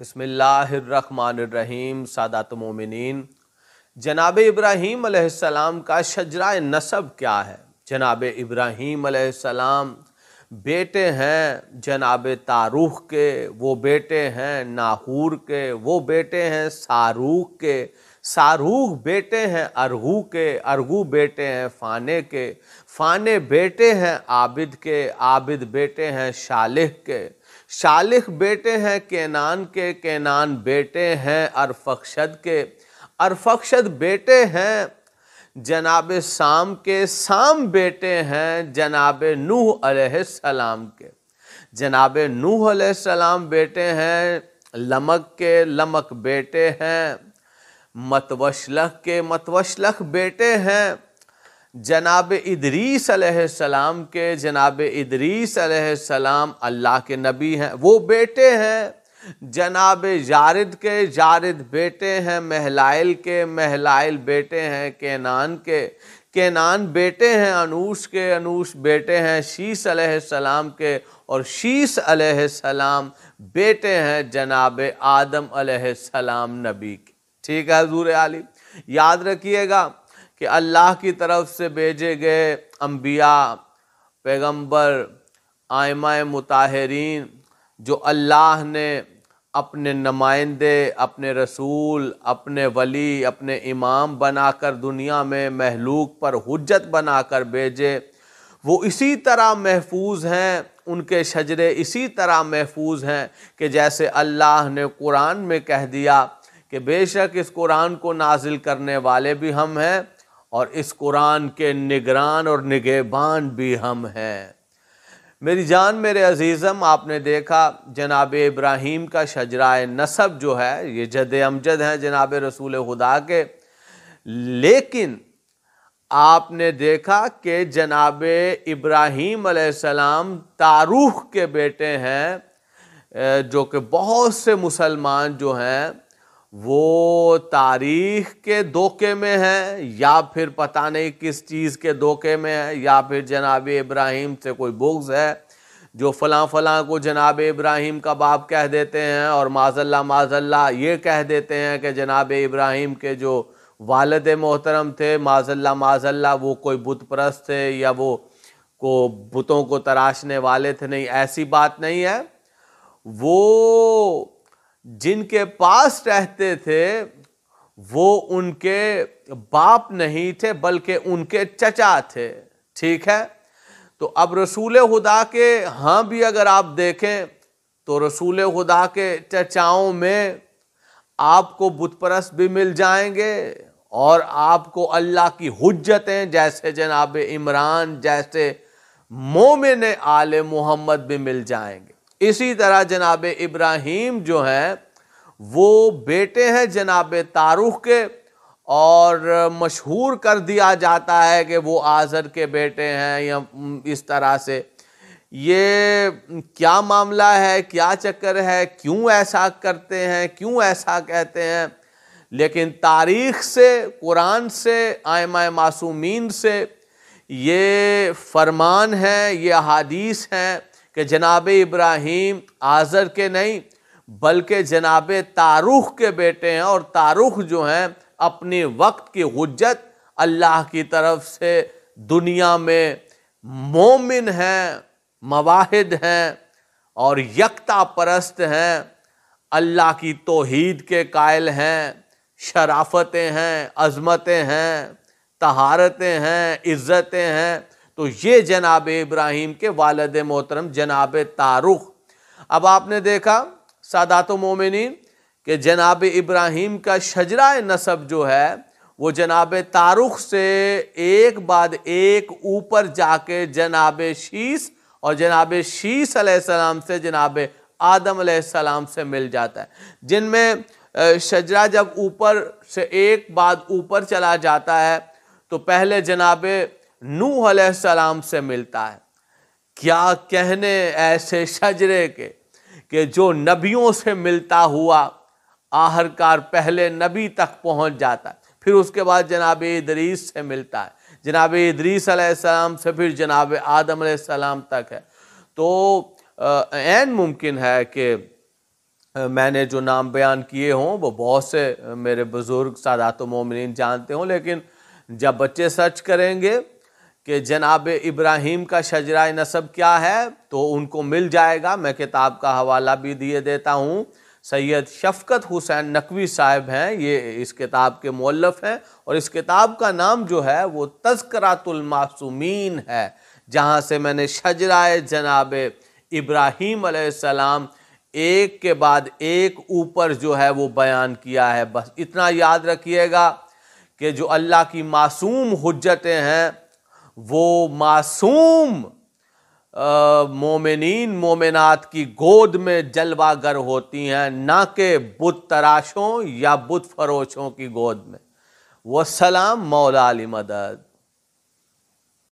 बसमीम सादात मोमिन जनाब इब्राहीम सलाम का शजरा नसब क्या है जनाब इब्राहीम सलाम बेटे हैं जनाब तारूख के वो बेटे हैं नाहूर के वो बेटे हैं सारूख के सारूख बेटे हैं अरगू के अरगू बेटे हैं फ़ाने के फ़ाने बेटे हैं आबिद के आबिद बेटे हैं शालिह के शालिख बेटे हैं केनान के केनान बेटे हैं अरफक्षद के अरफक्षद बेटे हैं जनाब साम के साम बेटे हैं जनाब नूह सलाम के जनाब नूह सलाम बेटे हैं लमक के लमक बेटे हैं मतवशलख के मतवशलख बेटे हैं जनाब इदरीसम के जनाब इदरीसम अल्लाह के नबी हैं वो बेटे हैं जनाब जारिद के जारिद बेटे हैं महलाइल के महलाइल बेटे हैं केनान के केनान बेटे हैं अनूस के अनूस बेटे हैं शीस सलाम के और शीस सलाम बेटे हैं जनाब आदम सलाम नबी के ठीक है हजूर आलि याद रखिएगा कि अल्लाह की तरफ से भेजे गए अम्बिया पैगम्बर आयमा मुताहरीन जो अल्लाह ने अपने नुमाइंदे अपने रसूल अपने वली अपने इमाम बनाकर दुनिया में महलूक पर हजत बनाकर भेजे वो इसी तरह महफूज हैं उनके शजरे इसी तरह महफूज हैं कि जैसे अल्लाह ने कुरान में कह दिया कि बेशक इस कुरान को नाजिल करने वाले भी हम हैं और इस कुरान के निगरान और निगेबान भी हम हैं मेरी जान मेरे अजीज़म आपने देखा जनाब इब्राहीम का शजरा नसब जो है ये जद अमजद हैं जनाब रसूल खुदा के लेकिन आपने देखा कि जनाब इब्राहीम सलाम तारूख के बेटे हैं जो कि बहुत से मुसलमान जो हैं वो तारीख के धोखे में है या फिर पता नहीं किस चीज़ के धोखे में है या फिर जनाब इब्राहिम से कोई बुग्स है जो फ़लाँ फ़लाँ को जनाब इब्राहिम का बाप कह देते हैं और माजल्ला माजल्ला ये कह देते हैं कि जनाब इब्राहिम के जो वालद मोहतरम थे माजल्ला माजल्ला वो कोई बुत परस्त थे या वो को बुतों को तराशने वाले थे नहीं ऐसी बात नहीं है वो जिनके पास रहते थे वो उनके बाप नहीं थे बल्कि उनके चचा थे ठीक है तो अब रसूल खुदा के हाँ भी अगर आप देखें तो रसूल खुदा के चचाओं में आपको बुतपरस्त भी मिल जाएंगे और आपको अल्लाह की हजतें जैसे जनाब इमरान जैसे मोमिन आल मोहम्मद भी मिल जाएंगे इसी तरह जनाब इब्राहिम जो हैं वो बेटे हैं जनाब तारुख के और मशहूर कर दिया जाता है कि वो आज़र के बेटे हैं या इस तरह से ये क्या मामला है क्या चक्कर है क्यों ऐसा करते हैं क्यों ऐसा कहते हैं लेकिन तारीख से कुरान से आयम मासूमीन से ये फरमान है ये अहादीस हैं कि जनाब इब्राहिम आज़र के नहीं बल्कि जनाब तारुख के बेटे हैं और तारुख जो हैं अपने वक्त की हजत अल्लाह की तरफ से दुनिया में मोमिन हैं मवाहिद हैं और यकता परस्त हैं अल्लाह की तोहद के कायल हैं शराफतें हैं अज़मतें हैं तहारतें हैं इज़्ज़तें हैं तो ये जनाब इब्राहिम के वालद मोहतरम जनाब तारुख अब आपने देखा सादात मोमिन कि जनाब इब्राहिम का शजरा नसब जो है वो जनाब तारुख से एक बाद एक ऊपर जाके जनाब शीस और जनाब शीसम से जनाब आदम सलाम से मिल जाता है जिनमें शजरा जब ऊपर से एक बाद ऊपर चला जाता है तो पहले जनाब नूह सलाम से मिलता है क्या कहने ऐसे शजरे के कि जो नबियों से मिलता हुआ आहरकार पहले नबी तक पहुंच जाता है फिर उसके बाद जनाब इदरीस से मिलता है जनाब इदरीस सलाम से फिर जनाब आदम सलाम तक है तो एन मुमकिन है कि मैंने जो नाम बयान किए हों वो बहुत से मेरे बुज़ुर्ग सादात मोमिन जानते हों लेकिन जब बच्चे सर्च करेंगे कि जनाब इब्राहिम का शजरा नसब क्या है तो उनको मिल जाएगा मैं किताब का हवाला भी दिए देता हूँ सैयद शफकत हुसैन नकवी साहब हैं ये इस किताब के मौलफ हैं और इस किताब का नाम जो है वो तस्करातुलमासुमीन है जहाँ से मैंने शजराए जनाब इब्राहीम सलाम एक के बाद एक ऊपर जो है वो बयान किया है बस इतना याद रखिएगा कि जो अल्लाह की मासूम हजतें हैं वो मासूम मोमिन मोमिनात की गोद में जलवागर होती हैं ना कि बुत तराशों या बुत फरोशों की गोद में वसलाम मौला मदद